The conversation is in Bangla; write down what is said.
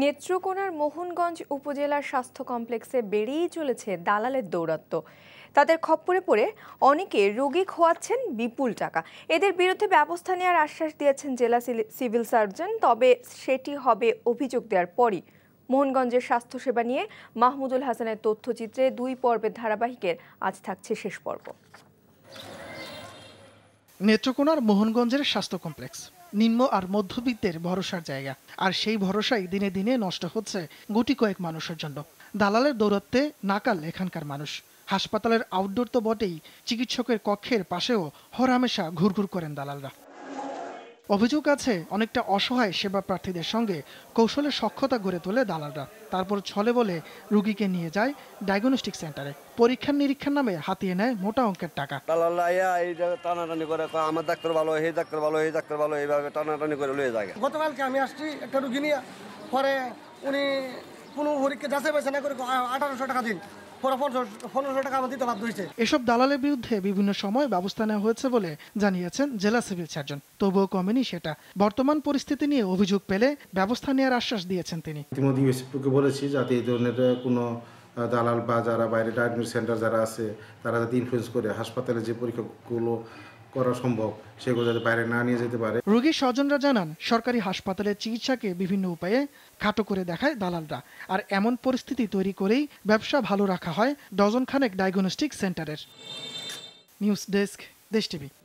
নেত্রকোনার মোহনগঞ্জ উপজেলার স্বাস্থ্য কমপ্লেক্সে বেড়েই চলেছে দালালের দৌরাত্ম্য তাদের খপ্পরে পড়ে অনেকে রোগী খোয়াচ্ছেন বিপুল টাকা এদের বিরুদ্ধে ব্যবস্থা নেওয়ার আশ্বাস দিয়েছেন জেলা সিভিল সার্জন তবে সেটি হবে অভিযোগ দেওয়ার পরই মোহনগঞ্জের স্বাস্থ্যসেবা নিয়ে মাহমুদুল হাসানের তথ্যচিত্রে দুই পর্বের ধারাবাহিকের আজ থাকছে শেষ পর্ব নেত্রকোনার মোহনগঞ্জের স্বাস্থ্য কমপ্লেক্স নিম্ন আর মধ্যবিত্তের ভরসার জায়গা আর সেই ভরসাই দিনে দিনে নষ্ট হচ্ছে গুটি কয়েক মানুষের জন্য দালালের দৌরত্বে নাকাল এখানকার মানুষ হাসপাতালের আউটডোর তো বটেই চিকিৎসকের কক্ষের পাশেও হরহামেশা ঘুরঘুর করেন দালালরা অভিযোগ আছে অনেকটা অসহায় সেবা প্রার্থীদের সঙ্গে কৌশলে সক্ষতা গড়ে তোলে দালালরা তারপর ছলে বলে রুগীকে নিয়ে যায় ডায়াগনস্টিক সেন্টারে পরীক্ষার নিরীক্ষার নামে হাতিয়ে নেয় মোটা অঙ্কের টাকা এই টানাটানি করে আমার ডাক্তার ভালো এই ডাক্তার ভালো এই ডাক্তার ভালো এইভাবে টানাটানি করে লয়ে যায় গতকালকে আমি আসছি একটা রুগী নিয়ে পরে উনি কোনো পরীক্ষা যাচাই বাছাই না করে আঠারোশো টাকা দিন এসব দালালের বিরুদ্ধে বিভিন্ন সময় ব্যবস্থা নেওয়া হয়েছে বলে জানিয়েছেন জেলা সিভিল সার্জন তবুও কমেনি সেটা বর্তমান পরিস্থিতি নিয়ে অভিযোগ পেলে ব্যবস্থা নেওয়ার আশ্বাস দিয়েছেন তিনি ইতিমধ্যে বলেছি যাতে এই ধরনের কোনো দালাল বা যারা বাইরে ডায়াগনোস সেন্টার যারা আছে তারা যাতে ইনফ্লুয়েস করে হাসপাতালে যে পরীক্ষাগুলো করা সম্ভব সেগুলো যাতে বাইরে না নিয়ে যেতে পারে রোগীর স্বজনরা জানান সরকারি হাসপাতালের চিকিৎসাকে বিভিন্ন উপায়ে খাটো করে দেখায় দালালরা আর এমন পরিস্থিতি তৈরি করেই ব্যবসা ভালো রাখা হয় ডজন খানেক ডায়াগনস্টিক সেন্টারের নিউজ ডেস্ক দেশ টিভি